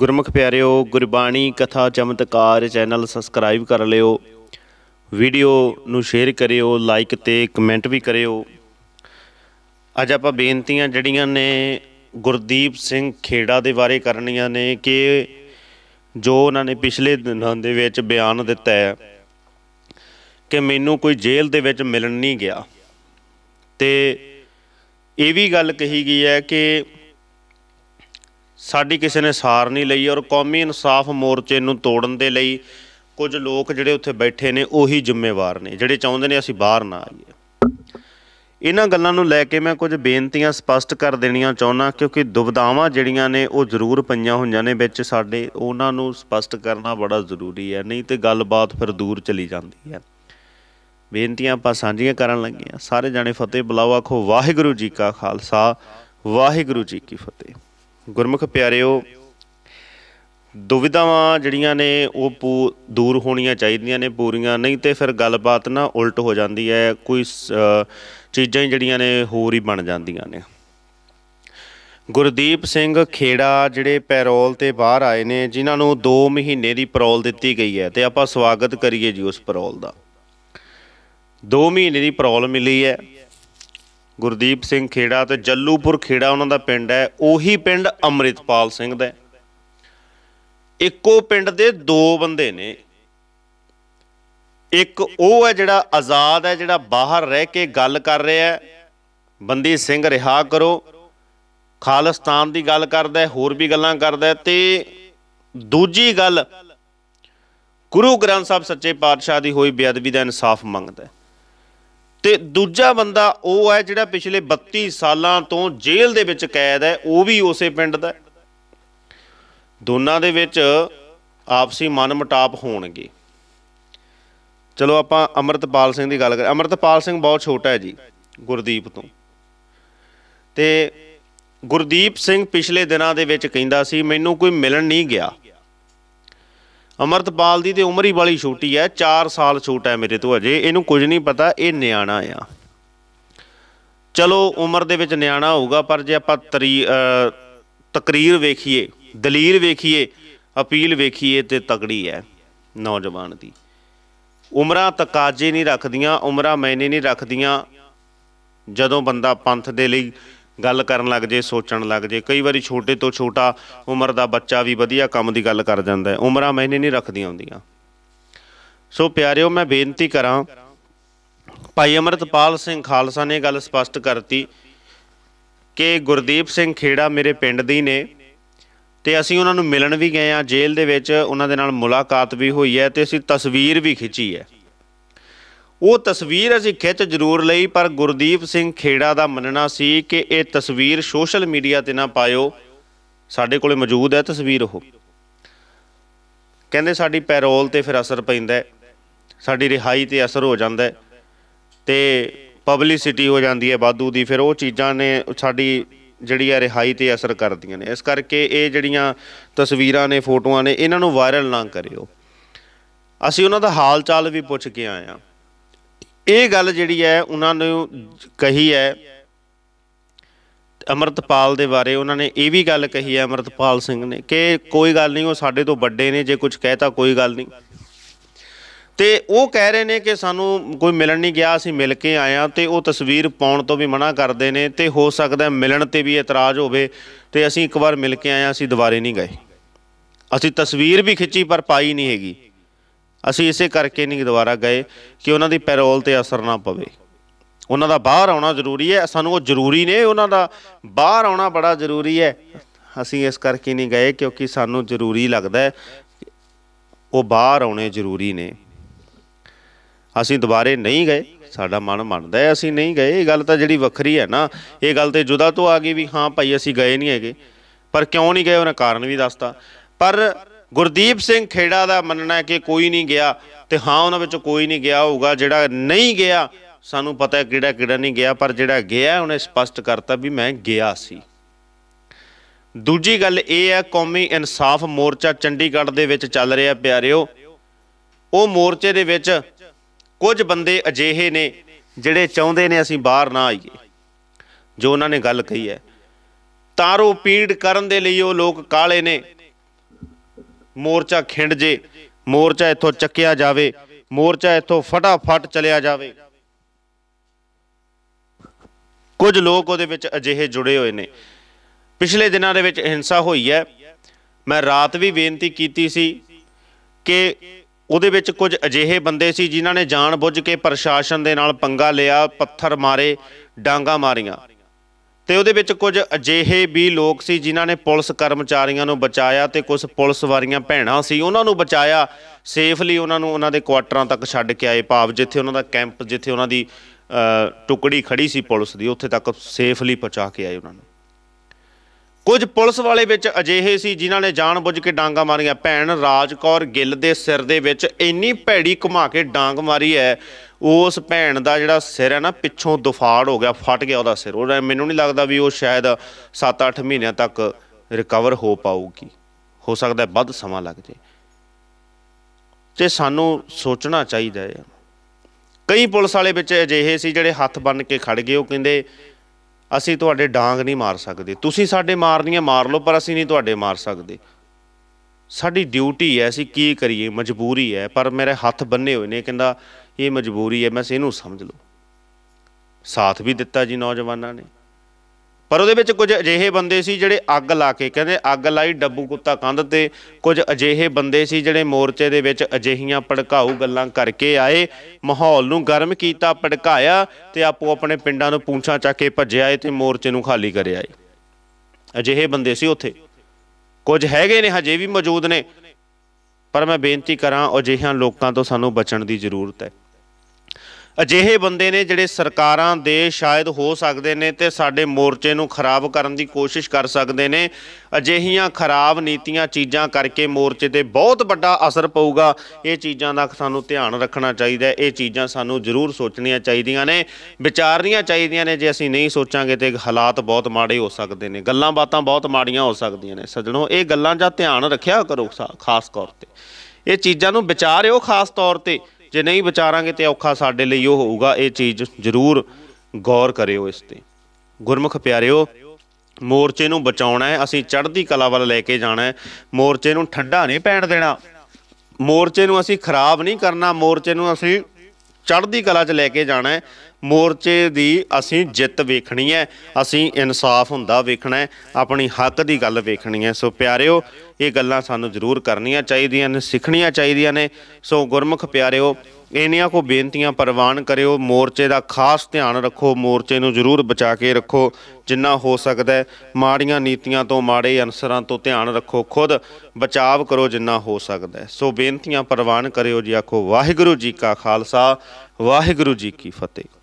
ਗੁਰਮੁਖ ਪਿਆਰਿਓ ਗੁਰਬਾਣੀ ਕਥਾ ਚਮਤਕਾਰ ਚੈਨਲ ਸਬਸਕ੍ਰਾਈਬ ਕਰ ਲਿਓ ਵੀਡੀਓ ਨੂੰ ਸ਼ੇਅਰ ਕਰਿਓ ਲਾਈਕ ਤੇ ਕਮੈਂਟ ਵੀ ਕਰਿਓ ਅੱਜ ਆਪਾਂ ਬੇਨਤੀਆਂ ਜਿਹੜੀਆਂ ਨੇ ਗੁਰਦੀਪ ਸਿੰਘ ਖੇੜਾ ਦੇ ਬਾਰੇ ਕਰਨੀਆਂ ਨੇ ਕਿ ਜੋ ਉਹਨਾਂ ਨੇ ਪਿਛਲੇ ਦਿਨਾਂ ਦੇ ਵਿੱਚ ਬਿਆਨ ਦਿੱਤਾ ਹੈ ਕਿ ਮੈਨੂੰ ਕੋਈ ਜੇਲ੍ਹ ਦੇ ਵਿੱਚ ਮਿਲਣ ਨਹੀਂ ਗਿਆ ਤੇ ਇਹ ਵੀ ਗੱਲ ਕਹੀ ਗਈ ਹੈ ਕਿ ਸਾਡੀ ਕਿਸੇ ਨੇ ਸਾਰ ਨਹੀਂ ਲਈ ਔਰ ਕੌਮੀ ਇਨਸਾਫ ਮੋਰਚੇ ਨੂੰ ਤੋੜਨ ਦੇ ਲਈ ਕੁਝ ਲੋਕ ਜਿਹੜੇ ਉੱਥੇ ਬੈਠੇ ਨੇ ਉਹੀ ਜ਼ਿੰਮੇਵਾਰ ਨੇ ਜਿਹੜੇ ਚਾਹੁੰਦੇ ਨੇ ਅਸੀਂ ਬਾਹਰ ਨਾ ਆਈਏ ਇਹਨਾਂ ਗੱਲਾਂ ਨੂੰ ਲੈ ਕੇ ਮੈਂ ਕੁਝ ਬੇਨਤੀਆਂ ਸਪਸ਼ਟ ਕਰ ਦੇਣੀਆਂ ਚਾਹੁੰਦਾ ਕਿਉਂਕਿ ਦੁਬਦਾਵਾਂ ਜਿਹੜੀਆਂ ਨੇ ਉਹ ਜ਼ਰੂਰ ਪਈਆਂ ਹੋਈਆਂ ਨੇ ਵਿੱਚ ਸਾਡੇ ਉਹਨਾਂ ਨੂੰ ਸਪਸ਼ਟ ਕਰਨਾ ਬੜਾ ਜ਼ਰੂਰੀ ਹੈ ਨਹੀਂ ਤੇ ਗੱਲਬਾਤ ਫਿਰ ਦੂਰ ਚਲੀ ਜਾਂਦੀ ਹੈ ਬੇਨਤੀਆਂ ਆਪਾਂ ਸਾਂਝੀਆਂ ਕਰਨ ਲੱਗੇ ਆ ਸਾਰੇ ਜਾਣੇ ਫਤਿਹ ਬੁਲਾਓ ਆਖੋ ਵਾਹਿਗੁਰੂ ਜੀ ਕਾ ਖਾਲਸਾ ਵਾਹਿਗੁਰੂ ਜੀ ਕੀ ਫਤਿਹ ਗੁਰਮੁਖ ਪਿਆਰਿਓ ਦੁਵਿਧਾਵਾਂ ਜਿਹੜੀਆਂ ਨੇ ਉਹ ਦੂਰ ਹੋਣੀਆਂ ਚਾਹੀਦੀਆਂ ਨੇ ਪੂਰੀਆਂ ਨਹੀਂ ਤੇ ਫਿਰ ਗੱਲਬਾਤ ਨਾ ਉਲਟ ਹੋ ਜਾਂਦੀ ਹੈ ਕੋਈ ਚੀਜ਼ਾਂ ਜਿਹੜੀਆਂ ਨੇ ਹੋਰ ਹੀ ਬਣ ਜਾਂਦੀਆਂ ਨੇ ਗੁਰਦੀਪ ਸਿੰਘ ਖੇੜਾ ਜਿਹੜੇ ਪੈਰੋਲ ਤੇ ਬਾਹਰ ਆਏ ਨੇ ਜਿਨ੍ਹਾਂ ਨੂੰ 2 ਮਹੀਨੇ ਦੀ ਪੈਰੋਲ ਦਿੱਤੀ ਗਈ ਹੈ ਤੇ ਆਪਾਂ ਸਵਾਗਤ ਕਰੀਏ ਜੀ ਉਸ ਪੈਰੋਲ ਦਾ 2 ਮਹੀਨੇ ਦੀ ਪੈਰੋਲ ਮਿਲੀ ਹੈ ਗੁਰਦੀਪ ਸਿੰਘ ਖੇੜਾ ਤੇ ਜੱਲੂਪੁਰ ਖੇੜਾ ਉਹਨਾਂ ਦਾ ਪਿੰਡ ਹੈ ਉਹੀ ਪਿੰਡ ਅਮਰਿਤਪਾਲ ਸਿੰਘ ਦਾ ਇੱਕੋ ਪਿੰਡ ਦੇ ਦੋ ਬੰਦੇ ਨੇ ਇੱਕ ਉਹ ਹੈ ਜਿਹੜਾ ਆਜ਼ਾਦ ਹੈ ਜਿਹੜਾ ਬਾਹਰ ਰਹਿ ਕੇ ਗੱਲ ਕਰ ਰਿਹਾ ਹੈ ਬੰਦੀ ਸਿੰਘ ਰਿਹਾ ਕਰੋ ਖਾਲਿਸਤਾਨ ਦੀ ਗੱਲ ਕਰਦਾ ਹੈ ਹੋਰ ਵੀ ਗੱਲਾਂ ਕਰਦਾ ਹੈ ਤੇ ਦੂਜੀ ਗੱਲ ਗੁਰੂ ਗ੍ਰੰਥ ਸਾਹਿਬ ਸੱਚੇ ਪਾਤਸ਼ਾਹ ਦੀ ਹੋਈ ਬੇਅਦਬੀ ਦਾ ਇਨਸਾਫ ਮੰਗਦਾ ਹੈ ਤੇ ਦੂਜਾ ਬੰਦਾ ਉਹ ਹੈ ਜਿਹੜਾ ਪਿਛਲੇ 32 ਸਾਲਾਂ ਤੋਂ ਜੇਲ੍ਹ ਦੇ ਵਿੱਚ ਕੈਦ ਹੈ ਉਹ ਵੀ ਉਸੇ ਪਿੰਡ ਦਾ ਦੋਨਾਂ ਦੇ ਵਿੱਚ ਆਪਸੀ ਮਨਮਟਾਪ ਹੋਣਗੇ ਚਲੋ ਆਪਾਂ ਅਮਰਤਪਾਲ ਸਿੰਘ ਦੀ ਗੱਲ ਕਰ ਅਮਰਤਪਾਲ ਸਿੰਘ ਬਹੁਤ ਛੋਟਾ ਹੈ ਜੀ ਗੁਰਦੀਪ ਤੋਂ ਤੇ ਗੁਰਦੀਪ ਸਿੰਘ ਪਿਛਲੇ ਦਿਨਾਂ ਦੇ ਵਿੱਚ ਕਹਿੰਦਾ ਸੀ ਮੈਨੂੰ ਕੋਈ ਮਿਲਣ ਨਹੀਂ ਗਿਆ ਅਮਰਤਪਾਲ ਦੀ ਤੇ ਉਮਰ ਹੀ ਛੋਟੀ ਹੈ 4 ਸਾਲ ਛੋਟਾ ਹੈ ਮੇਰੇ ਤੋਂ ਅਜੇ ਇਹਨੂੰ ਕੁਝ ਨਹੀਂ ਪਤਾ ਇਹ ਨਿਆਣਾ ਆ ਚਲੋ ਉਮਰ ਦੇ ਵਿੱਚ ਨਿਆਣਾ ਹੋਊਗਾ ਪਰ ਜੇ ਆਪਾਂ ਤਰੀ ਤਕਰੀਰ ਵੇਖੀਏ ਦਲੀਲ ਵੇਖੀਏ ਅਪੀਲ ਵੇਖੀਏ ਤੇ ਤਕੜੀ ਹੈ ਨੌਜਵਾਨ ਦੀ ਉਮਰਾਂ ਤਕਾਜੇ ਨਹੀਂ ਰੱਖਦੀਆਂ ਉਮਰਾਂ ਮੈਨੇ ਨਹੀਂ ਰੱਖਦੀਆਂ ਜਦੋਂ ਬੰਦਾ ਪੰਥ ਦੇ ਲਈ ਗੱਲ ਕਰਨ ਲੱਗ ਜੇ ਸੋਚਣ ਲੱਗ ਜੇ ਕਈ ਵਾਰੀ ਛੋਟੇ ਤੋਂ ਛੋਟਾ ਉਮਰ ਦਾ ਬੱਚਾ ਵੀ ਵਧੀਆ ਕੰਮ ਦੀ ਗੱਲ ਕਰ ਜਾਂਦਾ ਹੈ ਉਮਰਾਂ ਮੈਨੇ ਨਹੀਂ ਰੱਖਦੀਆਂ ਹੁੰਦੀਆਂ ਸੋ ਪਿਆਰਿਓ ਮੈਂ ਬੇਨਤੀ ਕਰਾਂ ਭਾਈ ਅਮਰਤਪਾਲ ਸਿੰਘ ਖਾਲਸਾ ਨੇ ਗੱਲ ਸਪਸ਼ਟ ਕਰਤੀ ਕਿ ਗੁਰਦੀਪ ਸਿੰਘ ਖੇੜਾ ਮੇਰੇ ਪਿੰਡ ਦੀ ਨੇ ਤੇ ਅਸੀਂ ਉਹਨਾਂ ਨੂੰ ਮਿਲਣ ਵੀ ਗਏ ਆ ਜੇਲ੍ਹ ਦੇ ਵਿੱਚ ਉਹਨਾਂ ਦੇ ਨਾਲ ਮੁਲਾਕਾਤ ਵੀ ਹੋਈ ਹੈ ਤੇ ਅਸੀਂ ਤਸਵੀਰ ਵੀ ਖਿੱਚੀ ਹੈ ਉਹ ਤਸਵੀਰ ਅਸੀਂ ਖਿੱਚ ਜ਼ਰੂਰ ਲਈ ਪਰ ਗੁਰਦੀਪ ਸਿੰਘ ਖੇੜਾ ਦਾ ਮੰਨਣਾ ਸੀ ਕਿ ਇਹ ਤਸਵੀਰ ਸੋਸ਼ਲ ਮੀਡੀਆ ਤੇ ਨਾ ਪਾਇਓ ਸਾਡੇ ਕੋਲੇ ਮੌਜੂਦ ਹੈ ਤਸਵੀਰ ਉਹ ਕਹਿੰਦੇ ਸਾਡੀ ਪੈਰੋਲ ਤੇ ਫਿਰ ਅਸਰ ਪੈਂਦਾ ਸਾਡੀ ਰਿਹਾਈ ਤੇ ਅਸਰ ਹੋ ਜਾਂਦਾ ਤੇ ਪਬਲਿਸਿਟੀ ਹੋ ਜਾਂਦੀ ਹੈ ਬਾਦੂ ਦੀ ਫਿਰ ਉਹ ਚੀਜ਼ਾਂ ਨੇ ਸਾਡੀ ਜਿਹੜੀ ਹੈ ਰਿਹਾਈ ਤੇ ਅਸਰ ਕਰਦੀਆਂ ਨੇ ਇਸ ਕਰਕੇ ਇਹ ਜਿਹੜੀਆਂ ਤਸਵੀਰਾਂ ਨੇ ਫੋਟੋਆਂ ਨੇ ਇਹਨਾਂ ਨੂੰ ਵਾਇਰਲ ਨਾ ਕਰਿਓ ਅਸੀਂ ਉਹਨਾਂ ਦਾ ਹਾਲ ਚਾਲ ਵੀ ਪੁੱਛ ਕੇ ਆਏ ਆ ਇਹ ਗੱਲ ਜਿਹੜੀ ਹੈ ਉਹਨਾਂ ਨੇ ਕਹੀ ਹੈ ਅਮਰਤਪਾਲ ਦੇ ਬਾਰੇ ਉਹਨਾਂ ਨੇ ਇਹ ਵੀ ਗੱਲ ਕਹੀ ਹੈ ਅਮਰਤਪਾਲ ਸਿੰਘ ਨੇ ਕਿ ਕੋਈ ਗੱਲ ਨਹੀਂ ਉਹ ਸਾਡੇ ਤੋਂ ਵੱਡੇ ਨੇ ਜੇ ਕੁਝ ਕਹਿਤਾ ਕੋਈ ਗੱਲ ਨਹੀਂ ਤੇ ਉਹ ਕਹਿ ਰਹੇ ਨੇ ਕਿ ਸਾਨੂੰ ਕੋਈ ਮਿਲਣ ਨਹੀਂ ਗਿਆ ਅਸੀਂ ਮਿਲ ਕੇ ਆਇਆ ਤੇ ਉਹ ਤਸਵੀਰ ਪਾਉਣ ਤੋਂ ਵੀ ਮਨਾ ਕਰਦੇ ਨੇ ਤੇ ਹੋ ਸਕਦਾ ਮਿਲਣ ਤੇ ਵੀ ਇਤਰਾਜ਼ ਹੋਵੇ ਤੇ ਅਸੀਂ ਇੱਕ ਵਾਰ ਮਿਲ ਕੇ ਆਇਆ ਅਸੀਂ ਦੁਬਾਰੇ ਨਹੀਂ ਗਏ ਅਸੀਂ ਤਸਵੀਰ ਵੀ ਖਿੱਚੀ ਪਰ ਪਾਈ ਨਹੀਂ ਹੈਗੀ ਅਸੀਂ ਇਸੇ ਕਰਕੇ ਨਹੀਂ ਦੁਬਾਰਾ ਗਏ ਕਿ ਉਹਨਾਂ ਦੀ ਪੈਰੋਲ ਤੇ ਅਸਰ ਨਾ ਪਵੇ ਉਹਨਾਂ ਦਾ ਬਾਹਰ ਆਉਣਾ ਜ਼ਰੂਰੀ ਹੈ ਸਾਨੂੰ ਉਹ ਜ਼ਰੂਰੀ ਨੇ ਉਹਨਾਂ ਦਾ ਬਾਹਰ ਆਉਣਾ ਬੜਾ ਜ਼ਰੂਰੀ ਹੈ ਅਸੀਂ ਇਸ ਕਰਕੇ ਨਹੀਂ ਗਏ ਕਿਉਂਕਿ ਸਾਨੂੰ ਜ਼ਰੂਰੀ ਲੱਗਦਾ ਹੈ ਉਹ ਬਾਹਰ ਆਉਣੇ ਜ਼ਰੂਰੀ ਨੇ ਅਸੀਂ ਦੁਬਾਰੇ ਨਹੀਂ ਗਏ ਸਾਡਾ ਮਨ ਮੰਨਦਾ ਹੈ ਅਸੀਂ ਨਹੀਂ ਗਏ ਇਹ ਗੱਲ ਤਾਂ ਜਿਹੜੀ ਵੱਖਰੀ ਹੈ ਨਾ ਇਹ ਗੱਲ ਤੇ ਜੁਦਾ ਤੋਂ ਆ ਗਈ ਵੀ ਹਾਂ ਭਾਈ ਅਸੀਂ ਗਏ ਨਹੀਂ ਹੈਗੇ ਪਰ ਕਿਉਂ ਨਹੀਂ ਗਏ ਉਹਨਾਂ ਕਾਰਨ ਵੀ ਦੱਸਤਾ ਪਰ ਗੁਰਦੀਪ ਸਿੰਘ ਖੇੜਾ ਦਾ ਮੰਨਣਾ ਕਿ ਕੋਈ ਨਹੀਂ ਗਿਆ ਤੇ ਹਾਂ ਉਹਨਾਂ ਵਿੱਚ ਕੋਈ ਨਹੀਂ ਗਿਆ ਹੋਊਗਾ ਜਿਹੜਾ ਨਹੀਂ ਗਿਆ ਸਾਨੂੰ ਪਤਾ ਹੈ ਕਿਹੜਾ ਕਿਹੜਾ ਨਹੀਂ ਗਿਆ ਪਰ ਜਿਹੜਾ ਗਿਆ ਉਹਨੇ ਸਪਸ਼ਟ ਕਰਤਾ ਵੀ ਮੈਂ ਗਿਆ ਸੀ ਦੂਜੀ ਗੱਲ ਇਹ ਹੈ ਕੌਮੀ ਇਨਸਾਫ ਮੋਰਚਾ ਚੰਡੀਗੜ੍ਹ ਦੇ ਵਿੱਚ ਚੱਲ ਰਿਹਾ ਪਿਆਰਿਓ ਉਹ ਮੋਰਚੇ ਦੇ ਵਿੱਚ ਕੁਝ ਬੰਦੇ ਅਜਿਹੇ ਨੇ ਜਿਹੜੇ ਚਾਹੁੰਦੇ ਨੇ ਅਸੀਂ ਬਾਹਰ ਨਾ ਆਈਏ ਜੋ ਉਹਨਾਂ ਨੇ ਗੱਲ ਕਹੀ ਹੈ ਤਾਰੋ ਪੀੜ ਕਰਨ ਦੇ ਲਈ ਉਹ ਲੋਕ ਕਾਲੇ ਨੇ ਮੋਰਚਾ ਖਿੰਡ ਜੇ ਮੋਰਚਾ ਇੱਥੋਂ ਚੱਕਿਆ ਜਾਵੇ ਮੋਰਚਾ ਇੱਥੋਂ ਫਟਾਫਟ ਚਲਿਆ ਜਾਵੇ ਕੁਝ ਲੋਕ ਉਹਦੇ ਵਿੱਚ ਅਜਿਹੇ ਜੁੜੇ ਹੋਏ ਨੇ ਪਿਛਲੇ ਦਿਨਾਂ ਦੇ ਵਿੱਚ ਹਿੰਸਾ ਹੋਈ ਹੈ ਮੈਂ ਰਾਤ ਵੀ ਬੇਨਤੀ ਕੀਤੀ ਸੀ ਕਿ ਉਹਦੇ ਵਿੱਚ ਕੁਝ ਅਜਿਹੇ ਬੰਦੇ ਸੀ ਜਿਨ੍ਹਾਂ ਨੇ ਜਾਣ ਬੁੱਝ ਕੇ ਪ੍ਰਸ਼ਾਸਨ ਦੇ ਨਾਲ ਪੰਗਾ ਲਿਆ ਪੱਥਰ ਮਾਰੇ ਡਾਂਗਾ ਮਾਰੀਆਂ ਤੇ ਉਹਦੇ ਵਿੱਚ ਕੁਝ ਅਜਿਹੇ ਵੀ ਲੋਕ ਸੀ ਜਿਨ੍ਹਾਂ ਨੇ ਪੁਲਿਸ ਕਰਮਚਾਰੀਆਂ ਨੂੰ ਬਚਾਇਆ ਤੇ ਕੁਝ ਪੁਲਿਸ ਵਾਰੀਆਂ ਭੈਣਾਂ ਸੀ ਉਹਨਾਂ ਨੂੰ ਬਚਾਇਆ ਸੇਫਲੀ ਉਹਨਾਂ ਨੂੰ ਉਹਨਾਂ ਦੇ ਕੁਆਟਰਾਂ ਤੱਕ ਛੱਡ ਕੇ ਆਏ ਭਾਵ ਜਿੱਥੇ ਉਹਨਾਂ ਦਾ ਕੈਂਪ ਜਿੱਥੇ ਉਹਨਾਂ ਦੀ ਟੁਕੜੀ ਖੜੀ ਸੀ ਪੁਲਿਸ ਦੀ ਉੱਥੇ ਤੱਕ ਸੇਫਲੀ ਪਹੁੰਚਾ ਕੇ ਆਏ ਉਹਨਾਂ ਨੂੰ ਕੁਝ ਪੁਲਿਸ ਵਾਲੇ ਵਿੱਚ ਅਜਿਹੇ ਸੀ ਜਿਨ੍ਹਾਂ ਨੇ ਜਾਣਬੁੱਝ ਕੇ ਡਾਂਗਾ ਮਾਰੀਆਂ ਭੈਣ ਰਾਜਕੌਰ ਗਿੱਲ ਦੇ ਸਿਰ ਦੇ ਵਿੱਚ ਇੰਨੀ ਭੈੜੀ ਘੁਮਾ ਕੇ ਡਾਂਗ ਮਾਰੀ ਹੈ ਉਸ ਭੈਣ ਦਾ ਜਿਹੜਾ ਸਿਰ ਹੈ ਨਾ ਪਿੱਛੋਂ ਦੁਫਾੜ ਹੋ ਗਿਆ ਫਟ ਗਿਆ ਉਹਦਾ ਸਿਰ ਉਹ ਮੈਨੂੰ ਨਹੀਂ ਲੱਗਦਾ ਵੀ ਉਹ ਸ਼ਾਇਦ 7-8 ਮਹੀਨਿਆਂ ਤੱਕ ਰਿਕਵਰ ਹੋ ਪਾਊਗੀ ਹੋ ਸਕਦਾ ਵੱਧ ਸਮਾਂ ਲੱਗ ਜੇ ਤੇ ਸਾਨੂੰ ਸੋਚਣਾ ਚਾਹੀਦਾ ਹੈ ਕਈ ਪੁਲਿਸ ਵਾਲੇ ਵਿੱਚ ਅਜਿਹੇ ਸੀ ਜਿਹੜੇ ਹੱਥ ਬੰਨ ਕੇ ਖੜ ਗਏ ਉਹ ਕਹਿੰਦੇ ਅਸੀਂ ਤੁਹਾਡੇ ਡਾਂਗ ਨਹੀਂ ਮਾਰ ਸਕਦੇ ਤੁਸੀਂ ਸਾਡੇ ਮਾਰਨੀਆਂ ਮਾਰ ਲਓ ਪਰ ਅਸੀਂ ਨਹੀਂ ਤੁਹਾਡੇ ਮਾਰ ਸਕਦੇ ਸਾਡੀ ਡਿਊਟੀ ਹੈ ਅਸੀਂ ਕੀ ਕਰੀਏ ਮਜਬੂਰੀ ਹੈ ਪਰ ਮੇਰੇ ਹੱਥ ਬੰਨੇ ਹੋਏ ਨੇ ਕਹਿੰਦਾ ਇਹ ਮਜਬੂਰੀ ਹੈ ਮੈਂ ਇਹਨੂੰ ਸਮਝ ਲਓ ਸਾਥ ਵੀ ਦਿੱਤਾ ਜੀ ਨੌਜਵਾਨਾਂ ਨੇ ਪਰ ਉਹਦੇ ਵਿੱਚ ਕੁਝ ਅਜਿਹੇ ਬੰਦੇ ਸੀ ਜਿਹੜੇ ਅੱਗ ਲਾ ਕੇ ਕਹਿੰਦੇ ਅੱਗ ਲਾਈ ਡੱਬੂ ਕੁੱਤਾ ਕੰਧ ਤੇ ਕੁਝ ਅਜਿਹੇ ਬੰਦੇ ਸੀ ਜਿਹੜੇ ਮੋਰਚੇ ਦੇ ਵਿੱਚ ਅਜਿਹੀਆਂ ਪੜਕਾਉ ਗੱਲਾਂ ਕਰਕੇ ਆਏ ਮਾਹੌਲ ਨੂੰ ਗਰਮ ਕੀਤਾ ਪੜਕਾਇਆ ਤੇ ਆਪੋ ਆਪਣੇ ਪਿੰਡਾਂ ਨੂੰ ਪੂੰਛਾਂ ਚੱਕ ਕੇ ਭੱਜੇ ਆਏ ਤੇ ਮੋਰਚੇ ਨੂੰ ਖਾਲੀ ਕਰ ਆਏ ਅਜਿਹੇ ਬੰਦੇ ਸੀ ਉੱਥੇ ਕੁਝ ਹੈਗੇ ਨੇ ਹਜੇ ਵੀ ਮੌਜੂਦ ਨੇ ਪਰ ਮੈਂ ਬੇਨਤੀ ਕਰਾਂ ਅਜਿਹਿਆਂ ਲੋਕਾਂ ਤੋਂ ਸਾਨੂੰ ਬਚਣ ਦੀ ਜ਼ਰੂਰਤ ਹੈ ਅਜਿਹੇ ਬੰਦੇ ਨੇ ਜਿਹੜੇ ਸਰਕਾਰਾਂ ਦੇ ਸ਼ਾਇਦ ਹੋ ਸਕਦੇ ਨੇ ਤੇ ਸਾਡੇ ਮੋਰਚੇ ਨੂੰ ਖਰਾਬ ਕਰਨ ਦੀ ਕੋਸ਼ਿਸ਼ ਕਰ ਸਕਦੇ ਨੇ ਅਜਿਹੀਆਂ ਖਰਾਬ ਨੀਤੀਆਂ ਚੀਜ਼ਾਂ ਕਰਕੇ ਮੋਰਚੇ ਤੇ ਬਹੁਤ ਵੱਡਾ ਅਸਰ ਪਊਗਾ ਇਹ ਚੀਜ਼ਾਂ ਦਾ ਸਾਨੂੰ ਧਿਆਨ ਰੱਖਣਾ ਚਾਹੀਦਾ ਇਹ ਚੀਜ਼ਾਂ ਸਾਨੂੰ ਜ਼ਰੂਰ ਸੋਚਣੀਆਂ ਚਾਹੀਦੀਆਂ ਨੇ ਵਿਚਾਰਨੀਆਂ ਚਾਹੀਦੀਆਂ ਨੇ ਜੇ ਅਸੀਂ ਨਹੀਂ ਸੋਚਾਂਗੇ ਤੇ ਹਾਲਾਤ ਬਹੁਤ ਮਾੜੇ ਹੋ ਸਕਦੇ ਨੇ ਗੱਲਾਂ ਬਾਤਾਂ ਬਹੁਤ ਮਾੜੀਆਂ ਹੋ ਸਕਦੀਆਂ ਨੇ ਸੱਜਣੋ ਇਹ ਗੱਲਾਂ ਦਾ ਧਿਆਨ ਰੱਖਿਆ ਕਰੋ ਖਾਸ ਤੌਰ ਤੇ ਇਹ ਚੀਜ਼ਾਂ ਨੂੰ ਵਿਚਾਰਿਓ ਖਾਸ ਤੌਰ ਤੇ ਜੇ ਨਹੀਂ ਵਿਚਾਰਾਂਗੇ ਤੇ ਔਖਾ ਸਾਡੇ ਲਈ ਉਹ ਹੋਊਗਾ ਇਹ ਚੀਜ਼ ਜ਼ਰੂਰ ਗੌਰ ਕਰਿਓ ਇਸ ਤੇ ਗੁਰਮੁਖ ਪਿਆਰਿਓ ਮੋਰਚੇ ਨੂੰ ਬਚਾਉਣਾ ਹੈ ਅਸੀਂ ਚੜ੍ਹਦੀ ਕਲਾ ਵੱਲ ਲੈ ਕੇ ਜਾਣਾ ਹੈ ਮੋਰਚੇ ਨੂੰ ਠੰਡਾ ਨਹੀਂ ਪੈਣ ਦੇਣਾ ਮੋਰਚੇ ਨੂੰ ਅਸੀਂ ਖਰਾਬ ਨਹੀਂ ਕਰਨਾ ਮੋਰਚੇ ਨੂੰ ਅਸੀਂ ਚੜ੍ਹਦੀ ਕਲਾ 'ਚ ਲੈ ਕੇ ਜਾਣਾ ਹੈ ਮੋਰਚੇ ਦੀ ਅਸੀਂ ਜਿੱਤ ਵੇਖਣੀ ਹੈ ਅਸੀਂ ਇਨਸਾਫ ਹੁੰਦਾ ਵੇਖਣਾ ਹੈ ਆਪਣੀ ਹੱਕ ਦੀ ਗੱਲ ਵੇਖਣੀ ਹੈ ਸੋ ਪਿਆਰਿਓ ਇਹ ਗੱਲਾਂ ਸਾਨੂੰ ਜ਼ਰੂਰ ਕਰਨੀਆਂ ਚਾਹੀਦੀਆਂ ਨੇ ਸਿੱਖਣੀਆਂ ਚਾਹੀਦੀਆਂ ਨੇ ਸੋ ਗੁਰਮੁਖ ਪਿਆਰਿਓ ਇਹਨਾਂ ਕੋ ਬੇਨਤੀਆਂ ਪ੍ਰਵਾਨ ਕਰਿਓ ਮੋਰਚੇ ਦਾ ਖਾਸ ਧਿਆਨ ਰੱਖੋ ਮੋਰਚੇ ਨੂੰ ਜ਼ਰੂਰ ਬਚਾ ਕੇ ਰੱਖੋ ਜਿੰਨਾ ਹੋ ਸਕਦਾ ਮਾੜੀਆਂ ਨੀਤੀਆਂ ਤੋਂ ਮਾੜੇ ਅਨਸਰਾਂ ਤੋਂ ਧਿਆਨ ਰੱਖੋ ਖੁਦ ਬਚਾਵ ਕਰੋ ਜਿੰਨਾ ਹੋ ਸਕਦਾ ਸੋ ਬੇਨਤੀਆਂ ਪ੍ਰਵਾਨ ਕਰਿਓ ਜੀ ਆਖੋ ਵਾਹਿਗੁਰੂ ਜੀ ਕਾ ਖਾਲਸਾ ਵਾਹਿਗੁਰੂ ਜੀ ਕੀ ਫਤਿਹ